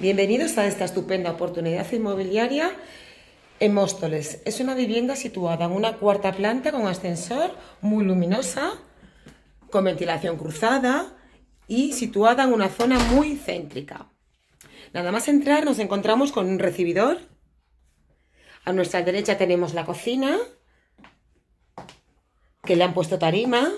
Bienvenidos a esta estupenda oportunidad inmobiliaria en Móstoles. Es una vivienda situada en una cuarta planta con ascensor, muy luminosa, con ventilación cruzada y situada en una zona muy céntrica. Nada más entrar nos encontramos con un recibidor. A nuestra derecha tenemos la cocina, que le han puesto tarima,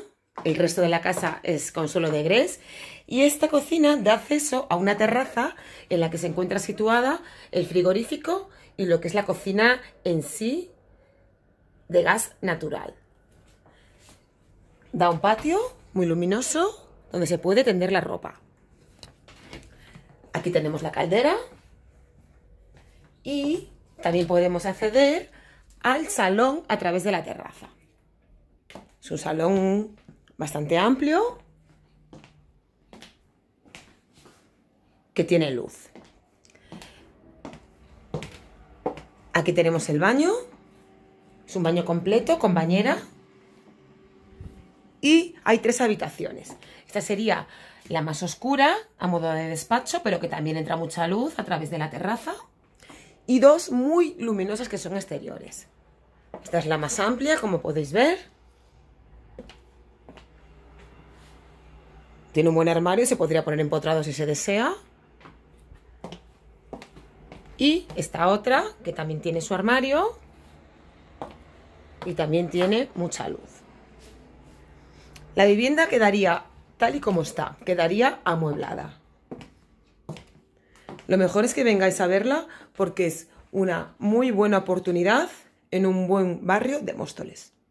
el resto de la casa es con suelo de Grés y esta cocina da acceso a una terraza en la que se encuentra situada el frigorífico y lo que es la cocina en sí de gas natural. Da un patio muy luminoso donde se puede tender la ropa. Aquí tenemos la caldera y también podemos acceder al salón a través de la terraza. Su salón bastante amplio que tiene luz. Aquí tenemos el baño. Es un baño completo con bañera. Y hay tres habitaciones. Esta sería la más oscura, a modo de despacho, pero que también entra mucha luz a través de la terraza. Y dos muy luminosas que son exteriores. Esta es la más amplia, como podéis ver. Tiene un buen armario, se podría poner empotrado si se desea. Y esta otra, que también tiene su armario y también tiene mucha luz. La vivienda quedaría tal y como está, quedaría amueblada. Lo mejor es que vengáis a verla porque es una muy buena oportunidad en un buen barrio de Móstoles.